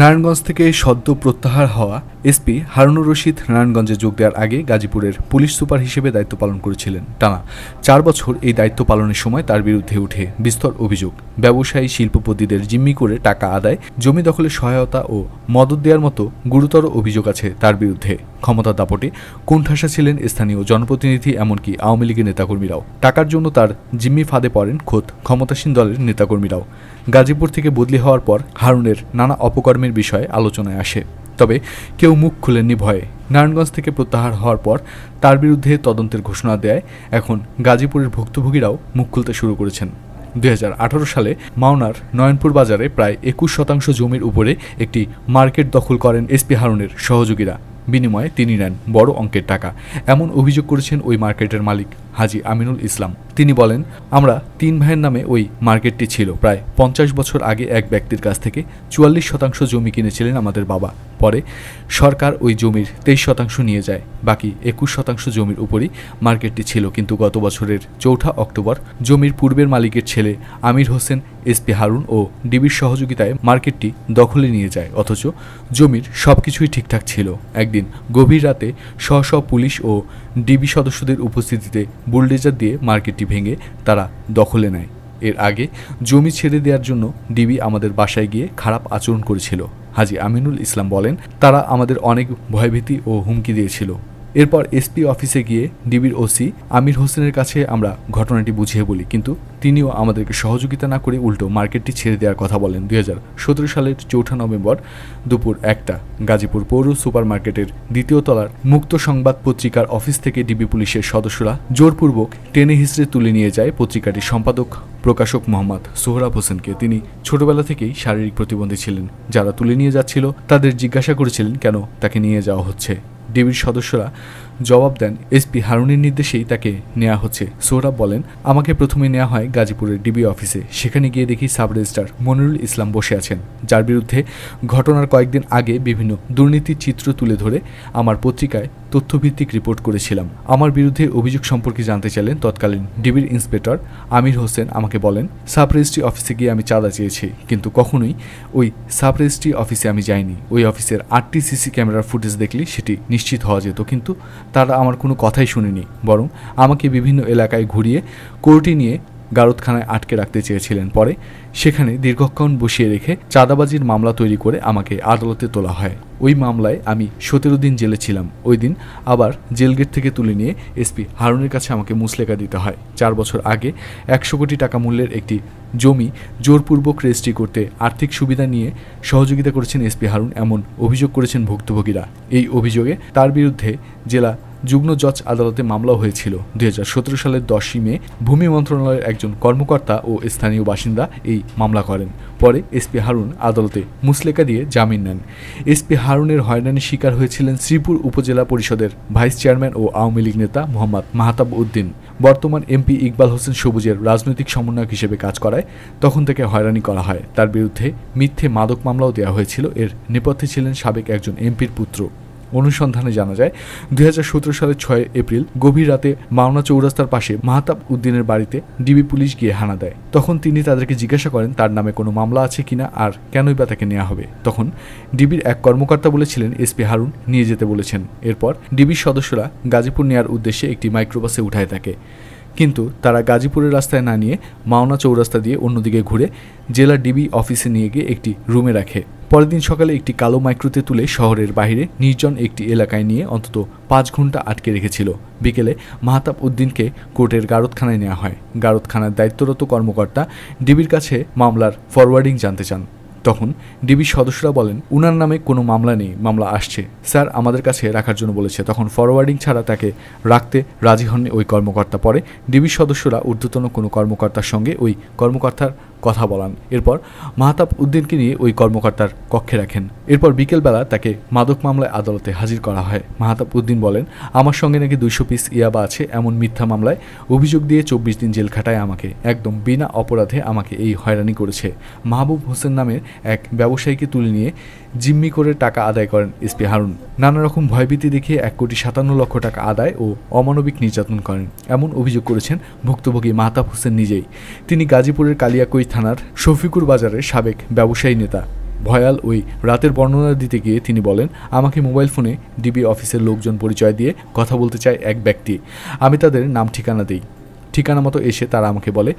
নারায়ণগঞ্জ থেকে সদ্য প্রত্যাহার হওয়া এসপি হারুনুর রশিদ নারায়ণগঞ্জে যোগ দেওয়ার আগে গাজীপুরের পুলিশ সুপার হিসেবে দায়িত্ব পালন করেছিলেন টানা চার বছর এই দায়িত্ব পালনের সময় তার বিরুদ্ধে উঠে বিস্তর অভিযোগ ব্যবসায়ী শিল্পপতিদের জিম্মি করে টাকা আদায় জমি দখলে সহায়তা ও মদত দেওয়ার মতো গুরুতর অভিযোগ আছে তার বিরুদ্ধে ক্ষমতার দাপটে কোণঠাসা ছিলেন স্থানীয় জনপ্রতিনিধি এমনকি আওয়ামী লীগের নেতাকর্মীরাও টাকার জন্য তার জিম্মি ফাঁদে পড়েন খোদ ক্ষমতাসীন দলের নেতাকর্মীরাও গাজীপুর থেকে বদলি হওয়ার পর হারুনের নানা অপকর্মের বিষয়ে আলোচনায় আসে তবে কেউ মুখ খুলেননি ভয়ে নারায়ণগঞ্জ থেকে প্রত্যাহার হওয়ার পর তার বিরুদ্ধে তদন্তের ঘোষণা দেয় এখন গাজীপুরের ভুক্তভোগীরাও মুখ খুলতে শুরু করেছেন দুই সালে মাওনার নয়নপুর বাজারে প্রায় একুশ শতাংশ জমির উপরে একটি মার্কেট দখল করেন এসপি হারুনের সহযোগীরা বিনিময়ে তিনি নেন বড় অঙ্কের টাকা এমন অভিযোগ করেছেন ওই মার্কেটের মালিক হাজি আমিনুল ইসলাম তিনি বলেন আমরা তিন ভাইয়ের নামে ওই মার্কেটটি ছিল প্রায় পঞ্চাশ বছর আগে এক ব্যক্তির কাছ থেকে চুয়াল্লিশ শতাংশ জমি কিনেছিলেন আমাদের বাবা পরে সরকার ওই জমির তেইশ শতাংশ নিয়ে যায় বাকি একুশ শতাংশ জমির উপরই মার্কেটটি ছিল কিন্তু গত বছরের চৌঠা অক্টোবর জমির পূর্বের মালিকের ছেলে আমির হোসেন এসপি হারুন ও ডিবির সহযোগিতায় মার্কেটটি দখলে নিয়ে যায় অথচ জমির সব কিছুই ঠিকঠাক ছিল একদিন গভীর রাতে স্ব স্ব পুলিশ ও ডিবি সদস্যদের উপস্থিতিতে বুলডেজার দিয়ে মার্কেটটি ভেঙে তারা দখলে নেয় এর আগে জমি ছেড়ে দেওয়ার জন্য ডিবি আমাদের বাসায় গিয়ে খারাপ আচরণ করেছিল হাজি আমিনুল ইসলাম বলেন তারা আমাদের অনেক ভয়ভীতি ও হুমকি দিয়েছিল এরপর এসপি অফিসে গিয়ে ডিবির ওসি আমির হোসেনের কাছে আমরা ঘটনাটি বুঝিয়ে বলি কিন্তু তিনিও আমাদেরকে সহযোগিতা না করে উল্টো মার্কেটটি ছেড়ে দেওয়ার কথা বলেন দুই সালের চৌঠা নভেম্বর দুপুর একটা গাজীপুর পৌর সুপার মার্কেটের দ্বিতীয় তলার মুক্ত সংবাদ পত্রিকার অফিস থেকে ডিবি পুলিশের সদস্যরা জোরপূর্বক টেনে হিসড়ে তুলে নিয়ে যায় পত্রিকাটির সম্পাদক প্রকাশক মোহাম্মদ সোহরাব হোসেনকে তিনি ছোটবেলা থেকেই শারীরিক প্রতিবন্ধী ছিলেন যারা তুলে নিয়ে যাচ্ছিল তাদের জিজ্ঞাসা করেছিলেন কেন তাকে নিয়ে যাওয়া হচ্ছে ডিবির সদস্যরা জবাব দেন এসপি হারুনের নির্দেশেই তাকে নেওয়া হচ্ছে সৌরভ বলেন আমাকে প্রথমে নেওয়া হয় গাজীপুরের ডিবি অফিসে সেখানে গিয়ে দেখি সাব রেজিস্ট্রার মনিরুল ইসলাম বসে আছেন যার বিরুদ্ধে ঘটনার কয়েকদিন আগে বিভিন্ন দুর্নীতির চিত্র তুলে ধরে আমার পত্রিকায় তথ্যভিত্তিক রিপোর্ট করেছিলাম আমার বিরুদ্ধে অভিযোগ সম্পর্কে জানতে চাইলেন তৎকালীন ডিবির ইন্সপেক্টর আমির হোসেন আমাকে বলেন সাব রেজিস্ট্রি অফিসে গিয়ে আমি চাঁদা চেয়েছি কিন্তু কখনোই ওই সাব রেজিস্ট্রি অফিসে আমি যাইনি ওই অফিসের আটটি সিসি ক্যামেরার ফুটেজ দেখলে সেটি নিশ্চিত হওয়া যেত কিন্তু তারা আমার কোনো কথাই শুনেনি বরং আমাকে বিভিন্ন এলাকায় ঘুরিয়ে কোর্টে নিয়ে গারদখানায় আটকে রাখতে চেয়েছিলেন পরে সেখানে দীর্ঘক্ষণ বসিয়ে রেখে চাঁদাবাজির মামলা তৈরি করে আমাকে আদালতে তোলা হয় ওই মামলায় আমি সতেরো দিন জেলে ছিলাম ওই দিন আবার জেলগেট থেকে তুলে নিয়ে এসপি হারুনের কাছে আমাকে মুসলেকা দিতে হয় চার বছর আগে একশো কোটি টাকা মূল্যের একটি জমি জোরপূর্বক রেজিস্ট্রি করতে আর্থিক সুবিধা নিয়ে সহযোগিতা করেছেন এসপি হারুন এমন অভিযোগ করেছেন ভুক্তভোগীরা এই অভিযোগে তার বিরুদ্ধে জেলা যুগ্ম জজ আদালতে মামলাও হয়েছিল দুই সালের দশই মে ভূমি মন্ত্রণালয়ের একজন কর্মকর্তা ও স্থানীয় বাসিন্দা এই মামলা করেন পরে এসপি হারুন আদালতে মুসলেকা দিয়ে জামিন নেন এসপি হারুনের হয়রানির শিকার হয়েছিলেন শ্রীপুর উপজেলা পরিষদের ভাইস চেয়ারম্যান ও আওয়ামী লীগ নেতা মোহাম্মদ মাহতাব উদ্দিন বর্তমান এমপি ইকবাল হোসেন সবুজের রাজনৈতিক সমন্বয়ক হিসেবে কাজ করায় তখন থেকে হয়রানি করা হয় তার বিরুদ্ধে মিথ্যে মাদক মামলাও দেওয়া হয়েছিল এর নেপথ্যে ছিলেন সাবেক একজন এমপির পুত্র অনুসন্ধানে জানা যায় দুই সালের ছয় এপ্রিল গভীর রাতে মাওনা চৌরাস্তার পাশে মাহতাব উদ্দিনের বাড়িতে ডিবি পুলিশ গিয়ে হানা দেয় তখন তিনি তাদেরকে জিজ্ঞাসা করেন তার নামে কোনো মামলা আছে কিনা আর কেনই বা তাকে নেওয়া হবে তখন ডিবির এক কর্মকর্তা বলেছিলেন এসপি হারুন নিয়ে যেতে বলেছেন এরপর ডিবির সদস্যরা গাজীপুর নেওয়ার উদ্দেশ্যে একটি মাইক্রোবাসে উঠায় তাকে কিন্তু তারা গাজীপুরের রাস্তায় না নিয়ে মাওনা চৌরাস্তা দিয়ে অন্যদিকে ঘুরে জেলা ডিবি অফিসে নিয়ে গিয়ে একটি রুমে রাখে পরের দিন সকালে একটি কালো মাইক্রোতে তুলে শহরের বাইরে নির্জন একটি এলাকায় নিয়ে অন্তত পাঁচ ঘন্টা আটকে রেখেছিল বিকেলে মাহতাব উদ্দিনকে কোর্টের গারদখানায় নেওয়া হয় গারদখানার দায়িত্বরত কর্মকর্তা ডিবির কাছে মামলার ফরওয়ার্ডিং জানতে চান তখন ডিবির সদস্যরা বলেন উনার নামে কোনো মামলা নেই মামলা আসছে স্যার আমাদের কাছে রাখার জন্য বলেছে তখন ফরওয়ার্ডিং ছাড়া তাকে রাখতে রাজি হননি ওই কর্মকর্তা পরে ডিবির সদস্যরা ঊর্ধ্বতন কোনো কর্মকর্তার সঙ্গে ওই কর্মকর্তার কথা বলান এরপর মাহতাব উদ্দিনকে নিয়ে ওই কর্মকর্তার কক্ষে রাখেন এরপর বিকেলবেলা তাকে মাদক মামলায় আদালতে হাজির করা হয় মাহতাব উদ্দিন বলেন আমার সঙ্গে নাকি দুইশো পিস ইয়াবা আছে এমন মিথ্যা মামলায় অভিযোগ দিয়ে চব্বিশ দিন জেল খাটায় আমাকে একদম বিনা অপরাধে আমাকে এই হয়রানি করেছে মাহবুব হোসেন নামের এক ব্যবসায়ীকে তুলে নিয়ে জিম্মি করে টাকা আদায় করেন এসপি হারুন নানা রকম ভয়ভীতি দেখিয়ে এক কোটি সাতান্ন লক্ষ টাকা আদায় ও অমানবিক নির্যাতন করেন এমন অভিযোগ করেছেন ভুক্তভোগী মাহতাব হোসেন নিজেই তিনি গাজীপুরের কালিয়াকৈ থানার শফিকুর বাজারের সাবেক ব্যবসায়ী নেতা ভয়াল ওই রাতের বর্ণনা দিতে গিয়ে তিনি বলেন আমাকে মোবাইল ফোনে ডিবি অফিসের লোকজন পরিচয় দিয়ে কথা বলতে চায় এক ব্যক্তি আমি তাদের নাম ঠিকানা দিই ঠিকানা মতো এসে তারা আমাকে বলে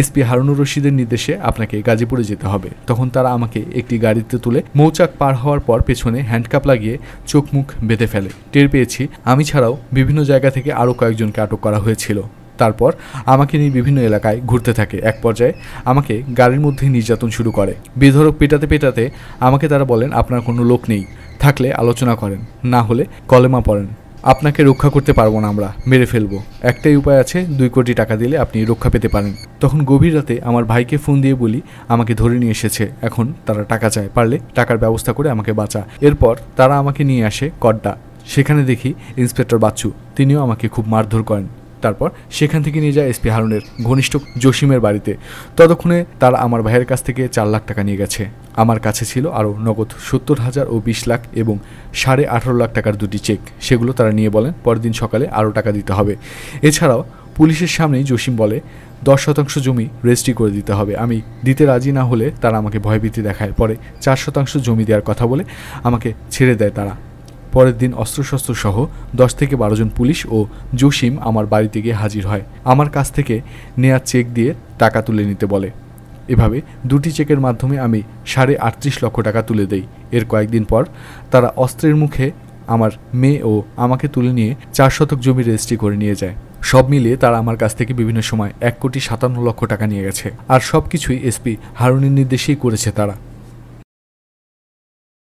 এসপি হারুনুর রশিদের নির্দেশে আপনাকে গাজীপুরে যেতে হবে তখন তারা আমাকে একটি গাড়িতে তুলে মৌচাক পার হওয়ার পর পেছনে হ্যান্ডকাপ লাগিয়ে চোখ মুখ বেঁধে ফেলে টের পেয়েছি আমি ছাড়াও বিভিন্ন জায়গা থেকে আরও কয়েকজনকে আটক করা হয়েছিল তারপর আমাকে নিয়ে বিভিন্ন এলাকায় ঘুরতে থাকে এক পর্যায়ে আমাকে গাড়ির মধ্যে নির্যাতন শুরু করে বিধরক পেটাতে পেটাতে আমাকে তারা বলেন আপনার কোনো লোক নেই থাকলে আলোচনা করেন না হলে কলেমা পড়েন আপনাকে রক্ষা করতে পারবো না আমরা মেরে ফেলবো একটাই উপায় আছে দুই কোটি টাকা দিলে আপনি রক্ষা পেতে পারেন তখন গভীর রাতে আমার ভাইকে ফোন দিয়ে বলি আমাকে ধরে নিয়ে এসেছে এখন তারা টাকা চায় পারলে টাকার ব্যবস্থা করে আমাকে বাঁচা এরপর তারা আমাকে নিয়ে আসে কড্ডা সেখানে দেখি ইন্সপেক্টর বাচ্চু তিনিও আমাকে খুব মারধর করেন তারপর সেখান থেকে নিয়ে যায় এসপি হারুনের ঘনিষ্ঠ জসিমের বাড়িতে ততক্ষণে তার আমার ভাইয়ের কাছ থেকে চার লাখ টাকা নিয়ে গেছে আমার কাছে ছিল আরও নগদ সত্তর হাজার ও বিশ লাখ এবং সাড়ে আঠারো লাখ টাকার দুটি চেক সেগুলো তারা নিয়ে বলেন পরের দিন সকালে আরও টাকা দিতে হবে এছাড়াও পুলিশের সামনেই জসিম বলে দশ শতাংশ জমি রেজিস্ট্রি করে দিতে হবে আমি দিতে রাজি না হলে তারা আমাকে ভয়ভীতি দেখায় পরে চার শতাংশ জমি দেওয়ার কথা বলে আমাকে ছেড়ে দেয় তারা পরের দিন অস্ত্রশস্ত্র সহ দশ থেকে বারো জন পুলিশ ও জসিম আমার বাড়িতে গিয়ে হাজির হয় আমার কাছ থেকে নেয়া চেক দিয়ে টাকা তুলে নিতে বলে এভাবে দুটি চেকের মাধ্যমে আমি সাড়ে আটত্রিশ লক্ষ টাকা তুলে দেই এর কয়েকদিন পর তারা অস্ত্রের মুখে আমার মেয়ে ও আমাকে তুলে নিয়ে চার শতক জমি রেজিস্ট্রি করে নিয়ে যায় সব মিলিয়ে তারা আমার কাছ থেকে বিভিন্ন সময় এক কোটি সাতান্ন লক্ষ টাকা নিয়ে গেছে আর সব কিছুই এসপি হারুনের নির্দেশেই করেছে তারা